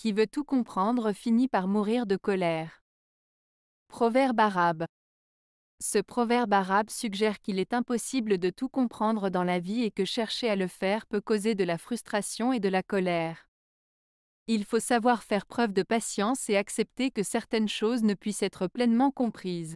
qui veut tout comprendre finit par mourir de colère. Proverbe arabe. Ce proverbe arabe suggère qu'il est impossible de tout comprendre dans la vie et que chercher à le faire peut causer de la frustration et de la colère. Il faut savoir faire preuve de patience et accepter que certaines choses ne puissent être pleinement comprises.